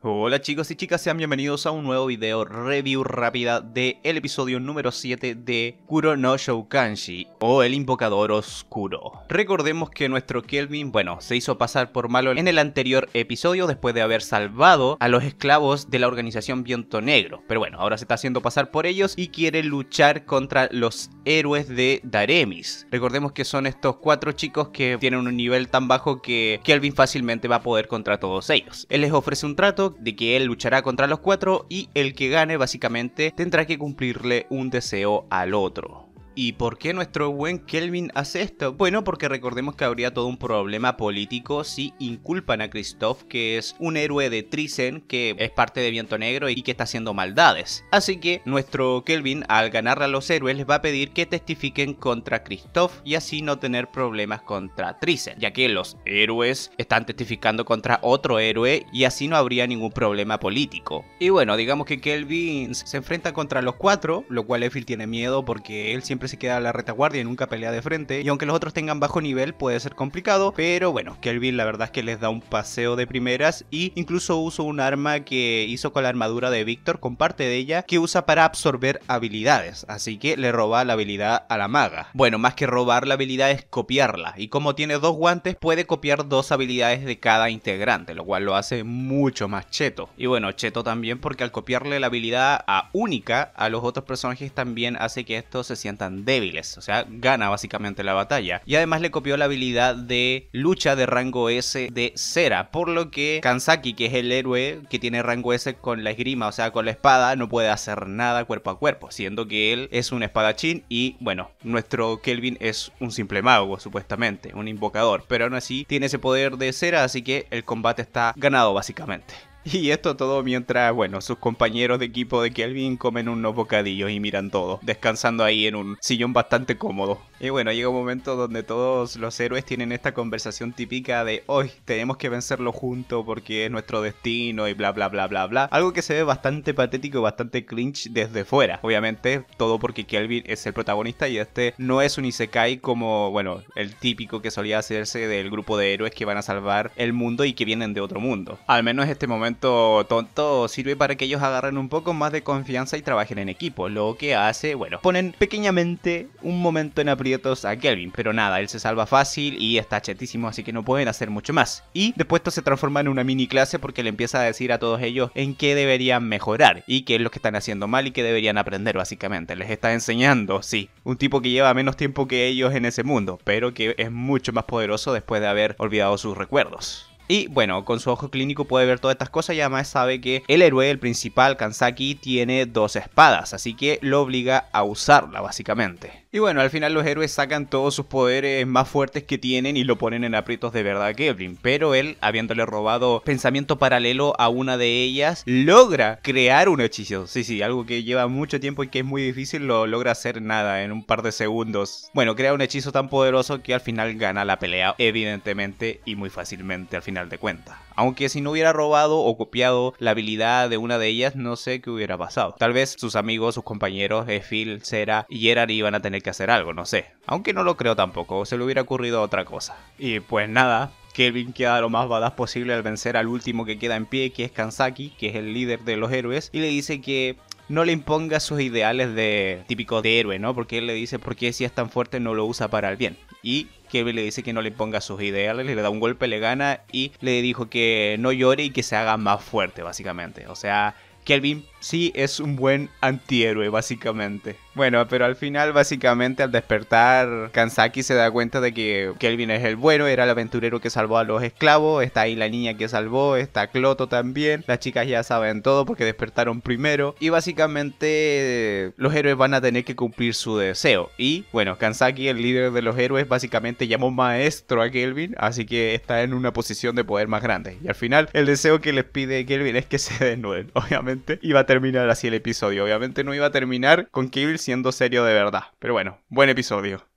Hola chicos y chicas, sean bienvenidos a un nuevo video review rápida del el episodio número 7 de Kuro no Shoukanshi o El Invocador Oscuro. Recordemos que nuestro Kelvin, bueno, se hizo pasar por malo en el anterior episodio después de haber salvado a los esclavos de la organización Viento Negro, pero bueno, ahora se está haciendo pasar por ellos y quiere luchar contra los héroes de Daremis. Recordemos que son estos cuatro chicos que tienen un nivel tan bajo que Kelvin fácilmente va a poder contra todos ellos. Él les ofrece un trato de que él luchará contra los cuatro y el que gane básicamente tendrá que cumplirle un deseo al otro. ¿Y por qué nuestro buen Kelvin hace esto? Bueno, porque recordemos que habría todo un problema político si inculpan a Christoph, que es un héroe de Trisen, que es parte de Viento Negro y que está haciendo maldades. Así que nuestro Kelvin, al ganar a los héroes, les va a pedir que testifiquen contra Christoph y así no tener problemas contra Trisen, ya que los héroes están testificando contra otro héroe y así no habría ningún problema político. Y bueno, digamos que Kelvin se enfrenta contra los cuatro, lo cual Effil tiene miedo porque él siempre se queda a la retaguardia y nunca pelea de frente. Y aunque los otros tengan bajo nivel, puede ser complicado. Pero bueno, Kelvin la verdad es que les da un paseo de primeras. Y incluso uso un arma que hizo con la armadura de Víctor, con parte de ella, que usa para absorber habilidades. Así que le roba la habilidad a la maga. Bueno, más que robar la habilidad es copiarla. Y como tiene dos guantes, puede copiar dos habilidades de cada integrante, lo cual lo hace mucho más cheto. Y bueno, cheto también porque al copiarle la habilidad a única a los otros personajes también hace que estos se sientan débiles, o sea, gana básicamente la batalla. Y además le copió la habilidad de lucha de rango S de Cera, por lo que Kansaki, que es el héroe que tiene rango S con la esgrima, o sea, con la espada, no puede hacer nada cuerpo a cuerpo, siendo que él es un espadachín y bueno, nuestro Kelvin es un simple mago, supuestamente, un invocador, pero aún así tiene ese poder de Cera, así que el combate está ganado básicamente. Y esto todo mientras, bueno, sus compañeros de equipo de Kelvin comen unos bocadillos y miran todo, descansando ahí en un sillón bastante cómodo. Y bueno, llega un momento donde todos los héroes tienen esta conversación típica de hoy tenemos que vencerlo juntos porque es nuestro destino y bla bla bla bla bla. Algo que se ve bastante patético, bastante cringe desde fuera. Obviamente, todo porque Kelvin es el protagonista y este no es un Isekai como, bueno, el típico que solía hacerse del grupo de héroes que van a salvar el mundo y que vienen de otro mundo. Al menos este momento tonto sirve para que ellos agarren un poco más de confianza y trabajen en equipo. Lo que hace, bueno, ponen pequeñamente un momento en aprietos a Kelvin, pero nada, él se salva fácil y está chetísimo, así que no pueden hacer mucho más. Y después esto se transforma en una mini clase porque le empieza a decir a todos ellos en qué deberían mejorar y qué es lo que están haciendo mal y qué deberían aprender, básicamente. Les está enseñando, sí, un tipo que lleva menos tiempo que ellos en ese mundo, pero que es mucho más poderoso después de haber olvidado sus recuerdos. Y bueno, con su ojo clínico puede ver todas estas cosas y además sabe que el héroe, el principal, Kansaki, tiene dos espadas, así que lo obliga a usarla básicamente. Y bueno, al final los héroes sacan todos sus poderes más fuertes que tienen y lo ponen en aprietos de verdad a Kevlin, pero él, habiéndole robado pensamiento paralelo a una de ellas, logra crear un hechizo. Sí, sí, algo que lleva mucho tiempo y que es muy difícil, lo logra hacer nada en un par de segundos. Bueno, crea un hechizo tan poderoso que al final gana la pelea, evidentemente y muy fácilmente al final de cuenta, Aunque si no hubiera robado o copiado la habilidad de una de ellas, no sé qué hubiera pasado. Tal vez sus amigos, sus compañeros, eh, Phil, Sera y Gerard iban a tener que hacer algo, no sé. Aunque no lo creo tampoco, se le hubiera ocurrido otra cosa. Y pues nada, Kelvin queda lo más badass posible al vencer al último que queda en pie, que es Kansaki, que es el líder de los héroes, y le dice que no le imponga sus ideales de típico de héroe, ¿no? Porque él le dice, porque si es tan fuerte no lo usa para el bien? Y Kelvin le dice que no le ponga sus ideales, le da un golpe, le gana y le dijo que no llore y que se haga más fuerte, básicamente. O sea, Kelvin sí es un buen antihéroe, básicamente. Bueno, pero al final, básicamente, al despertar, Kansaki se da cuenta de que Kelvin es el bueno, era el aventurero que salvó a los esclavos, está ahí la niña que salvó, está Cloto también, las chicas ya saben todo porque despertaron primero, y básicamente los héroes van a tener que cumplir su deseo. Y bueno, Kansaki, el líder de los héroes, básicamente llamó maestro a Kelvin, así que está en una posición de poder más grande. Y al final, el deseo que les pide Kelvin es que se desnuden, obviamente, y va a terminar así el episodio. Obviamente no iba a terminar con Cable siendo serio de verdad. Pero bueno, buen episodio.